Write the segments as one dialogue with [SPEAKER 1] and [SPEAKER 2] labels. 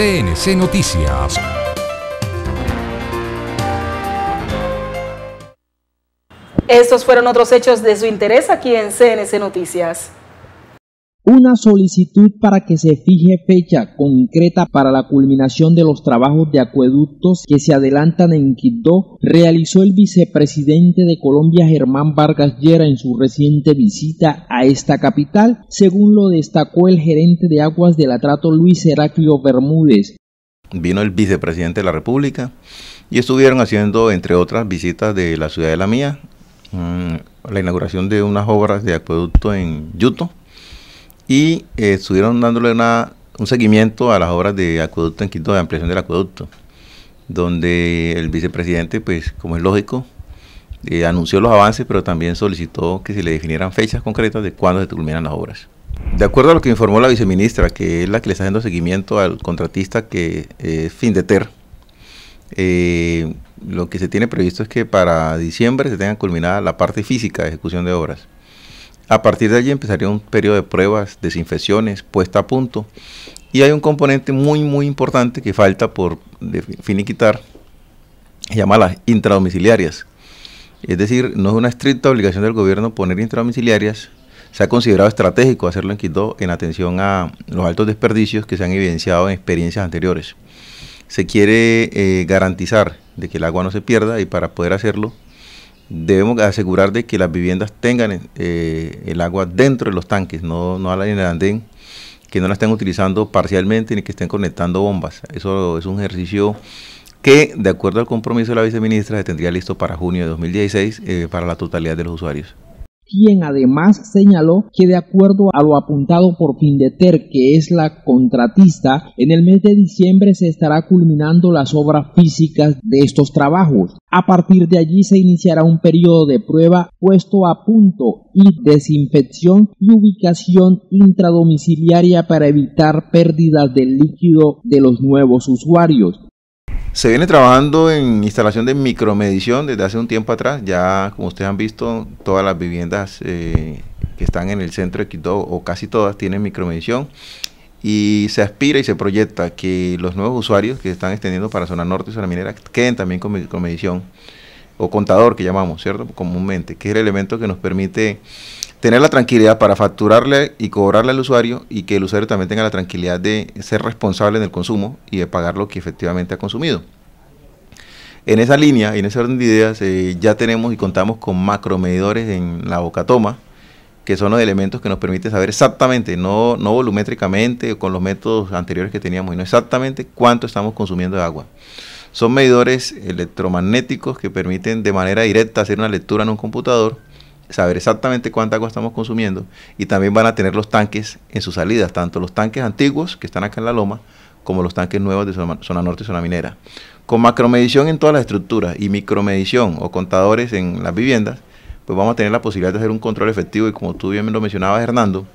[SPEAKER 1] CNC Noticias.
[SPEAKER 2] Estos fueron otros hechos de su interés aquí en CNC Noticias una solicitud para que se fije fecha concreta para la culminación de los trabajos de acueductos que se adelantan en Quito realizó el vicepresidente de Colombia Germán Vargas Llera en su reciente visita a esta capital, según lo destacó el gerente de aguas del atrato Luis Heraclio Bermúdez.
[SPEAKER 1] Vino el vicepresidente de la República y estuvieron haciendo, entre otras, visitas de la ciudad de la Mía, mm, la inauguración de unas obras de acueducto en Yuto y eh, estuvieron dándole una, un seguimiento a las obras de acueducto en Quito, de ampliación del acueducto, donde el vicepresidente, pues como es lógico, eh, anunció los avances, pero también solicitó que se le definieran fechas concretas de cuándo se culminan las obras. De acuerdo a lo que informó la viceministra, que es la que le está haciendo seguimiento al contratista que eh, es Findeter, eh, lo que se tiene previsto es que para diciembre se tenga culminada la parte física de ejecución de obras. A partir de allí empezaría un periodo de pruebas, desinfecciones, puesta a punto. Y hay un componente muy, muy importante que falta por finiquitar, se llama las intradomiciliarias. Es decir, no es una estricta obligación del gobierno poner intradomiciliarias, se ha considerado estratégico hacerlo en Quito en atención a los altos desperdicios que se han evidenciado en experiencias anteriores. Se quiere eh, garantizar de que el agua no se pierda y para poder hacerlo debemos asegurar de que las viviendas tengan eh, el agua dentro de los tanques, no, no en el andén, que no la estén utilizando parcialmente ni que estén conectando bombas. Eso es un ejercicio que, de acuerdo al compromiso de la viceministra, se tendría listo para junio de 2016 eh, para la totalidad de los usuarios
[SPEAKER 2] quien además señaló que de acuerdo a lo apuntado por Findeter, que es la contratista, en el mes de diciembre se estará culminando las obras físicas de estos trabajos. A partir de allí se iniciará un periodo de prueba, puesto a punto y desinfección y ubicación intradomiciliaria para evitar pérdidas del líquido de los nuevos usuarios.
[SPEAKER 1] Se viene trabajando en instalación de micromedición desde hace un tiempo atrás. Ya, como ustedes han visto, todas las viviendas eh, que están en el centro de Quito, o casi todas, tienen micromedición. Y se aspira y se proyecta que los nuevos usuarios que se están extendiendo para zona norte y zona minera queden también con micromedición o contador que llamamos, ¿cierto? Comúnmente, que es el elemento que nos permite tener la tranquilidad para facturarle y cobrarle al usuario y que el usuario también tenga la tranquilidad de ser responsable en el consumo y de pagar lo que efectivamente ha consumido. En esa línea, y en ese orden de ideas, eh, ya tenemos y contamos con macromedidores en la bocatoma, que son los elementos que nos permiten saber exactamente, no, no volumétricamente con los métodos anteriores que teníamos, sino exactamente cuánto estamos consumiendo de agua. Son medidores electromagnéticos que permiten de manera directa hacer una lectura en un computador saber exactamente cuánta agua estamos consumiendo y también van a tener los tanques en sus salidas, tanto los tanques antiguos que están acá en la loma como los tanques nuevos de zona, norte y zona minera. Con macromedición en todas las estructuras y micromedición o contadores en las viviendas, pues vamos a tener la posibilidad de hacer un control efectivo y como tú bien lo mencionabas, Hernando,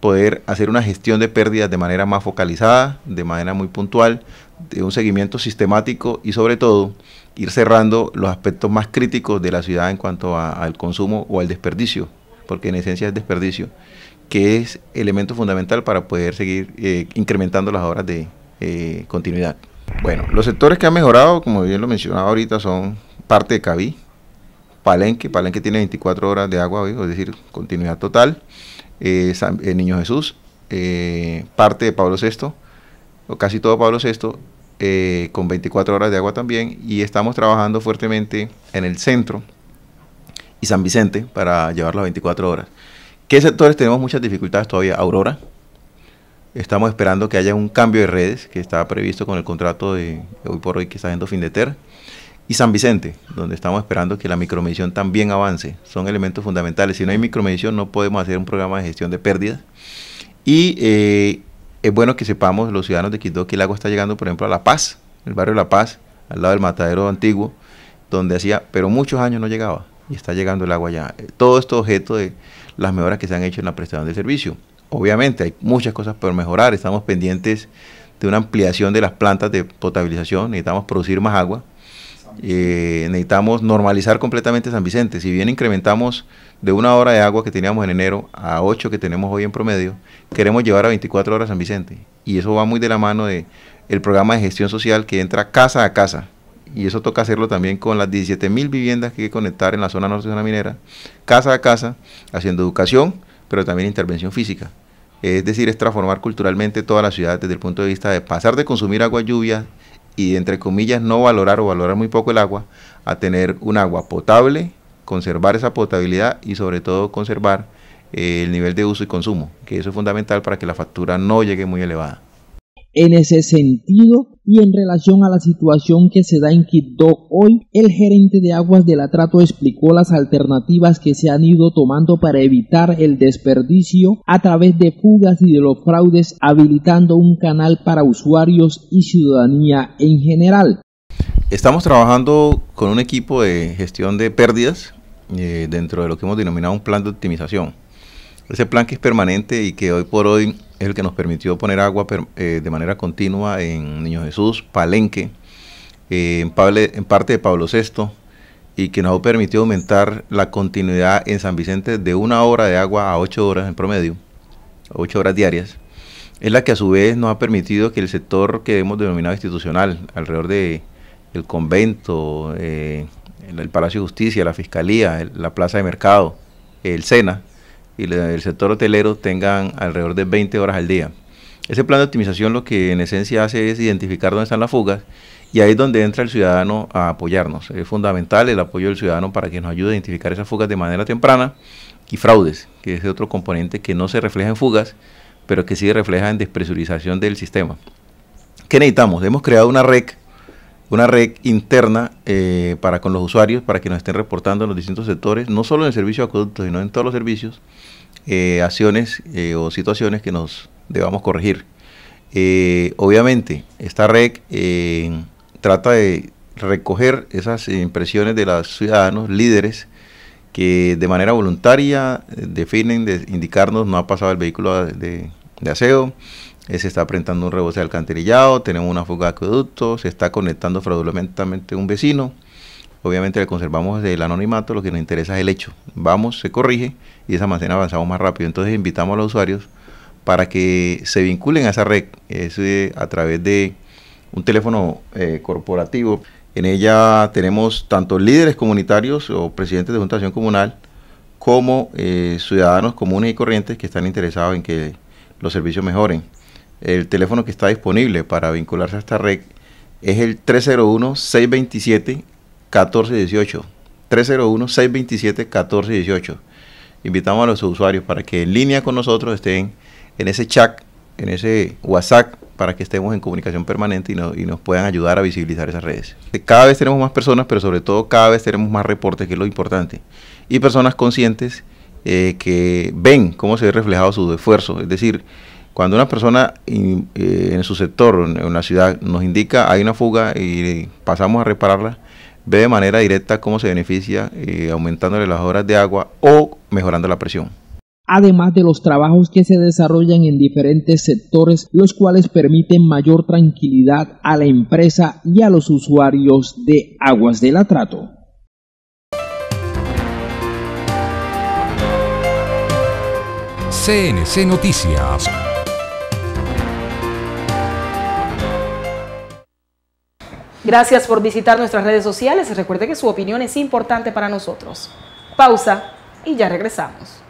[SPEAKER 1] poder hacer una gestión de pérdidas de manera más focalizada, de manera muy puntual, de un seguimiento sistemático y sobre todo ir cerrando los aspectos más críticos de la ciudad en cuanto al consumo o al desperdicio, porque en esencia es desperdicio, que es elemento fundamental para poder seguir eh, incrementando las horas de eh, continuidad. Bueno, los sectores que han mejorado, como bien lo mencionaba ahorita, son parte de Cavi, Palenque, Palenque tiene 24 horas de agua es decir, continuidad total. Eh, eh, Niño Jesús, eh, parte de Pablo VI, o casi todo Pablo VI, con 24 horas de agua también, y estamos trabajando fuertemente en el centro y San Vicente para llevar las 24 horas. ¿Qué sectores tenemos muchas dificultades todavía? Aurora. Estamos esperando que haya un cambio de redes que está previsto con el contrato de hoy por hoy que está haciendo ter y San Vicente, donde estamos esperando que la micromedición también avance. Son elementos fundamentales. Si no hay micromedición, no podemos hacer un programa de gestión de pérdidas. Y eh, es bueno que sepamos, los ciudadanos de Quito, que el agua está llegando, por ejemplo, a La Paz, el barrio La Paz, al lado del matadero antiguo, donde hacía, pero muchos años no llegaba. Y está llegando el agua ya. Eh, todo esto objeto de las mejoras que se han hecho en la prestación del servicio. Obviamente hay muchas cosas por mejorar. Estamos pendientes de una ampliación de las plantas de potabilización. Necesitamos producir más agua eh, necesitamos normalizar completamente San Vicente. Si bien incrementamos de una hora de agua que teníamos en enero a ocho que tenemos hoy en promedio, queremos llevar a 24 horas San Vicente. Y eso va muy de la mano de el programa de gestión social que entra casa a casa. Y eso toca hacerlo también con las 17.000 mil viviendas que hay que conectar en la zona norte de zona minera, casa a casa, haciendo educación, pero también intervención física. Es decir, es transformar culturalmente toda la ciudad desde el punto de vista de pasar de consumir agua lluvia y entre comillas no valorar o valorar muy poco el agua, a tener un agua potable, conservar esa potabilidad y sobre todo conservar eh, el nivel de uso y consumo, que eso es fundamental para que la factura no llegue muy elevada.
[SPEAKER 2] En ese sentido, y en relación a la situación que se da en Quibdó hoy, el gerente de aguas de atrato explicó las alternativas que se han ido tomando para evitar el desperdicio a través de fugas y de los fraudes, habilitando un canal para usuarios y ciudadanía en general.
[SPEAKER 1] Estamos trabajando con un equipo de gestión de pérdidas eh, dentro de lo que hemos denominado un plan de optimización ese plan que es permanente y que hoy por hoy es el que nos permitió poner agua eh, de manera continua en Niño Jesús, Palenque, eh, en, parte de Pablo VI, y que nos ha permitido aumentar la continuidad en San Vicente de una hora de agua a ocho horas en promedio, ocho horas diarias. Es la que a su vez nos ha permitido que el sector que hemos denominado institucional, alrededor de el convento, eh, el, Palacio de Justicia, la Fiscalía, la Plaza de Mercado, el SENA, y el sector hotelero tengan alrededor de 20 horas al día. Ese plan de optimización lo que en esencia hace es identificar dónde están las fugas y ahí es donde entra el ciudadano a apoyarnos. Es fundamental el apoyo del ciudadano para que nos ayude a identificar esas fugas de manera temprana y fraudes, que es otro componente que no se refleja en fugas, pero que sí refleja en despresurización del sistema. ¿Qué necesitamos? Hemos creado una REC una red interna eh, para con los usuarios, para que nos estén reportando en los distintos sectores, no solo en el servicio de acueducto sino en todos los servicios, eh, acciones eh, o situaciones que nos debamos corregir. obviamente, esta red trata de recoger esas impresiones de los ciudadanos, líderes, que de manera voluntaria definen, de indicarnos, no ha pasado el vehículo de, de aseo, se está presentando un rebote de alcantarillado, tenemos una fuga de acueducto, se está conectando fraudulentamente un vecino. Obviamente le conservamos el anonimato, lo que nos interesa es el hecho. Vamos, se corrige y de esa manera avanzamos más rápido. Entonces invitamos a los usuarios para que se vinculen a esa red eh, a través de un teléfono eh, corporativo. En ella tenemos tanto líderes comunitarios o presidentes de juntación comunal como eh, ciudadanos comunes y corrientes que están interesados en que los servicios mejoren. El teléfono que está disponible para vincularse a esta red es el 301-627-1418. 301-627-1418. Invitamos a los usuarios para que en línea con nosotros estén en ese chat, en ese WhatsApp, para que estemos en comunicación permanente y, nos puedan ayudar a visibilizar esas redes. Cada vez tenemos más personas, pero sobre todo cada vez tenemos más reportes, que es lo importante. Y personas conscientes eh, que ven cómo se ha reflejado su esfuerzo. Es decir, cuando una persona eh, en su sector, en, una ciudad, nos indica hay una fuga y pasamos a repararla, ve de manera directa cómo se beneficia eh, aumentándole las horas de agua o mejorando la presión
[SPEAKER 2] además de los trabajos que se desarrollan en diferentes sectores, los cuales permiten mayor tranquilidad a la empresa y a los usuarios de aguas del atrato.
[SPEAKER 1] CNC Noticias
[SPEAKER 2] Gracias por visitar nuestras redes sociales. Recuerde que su opinión es importante para nosotros. Pausa y ya regresamos.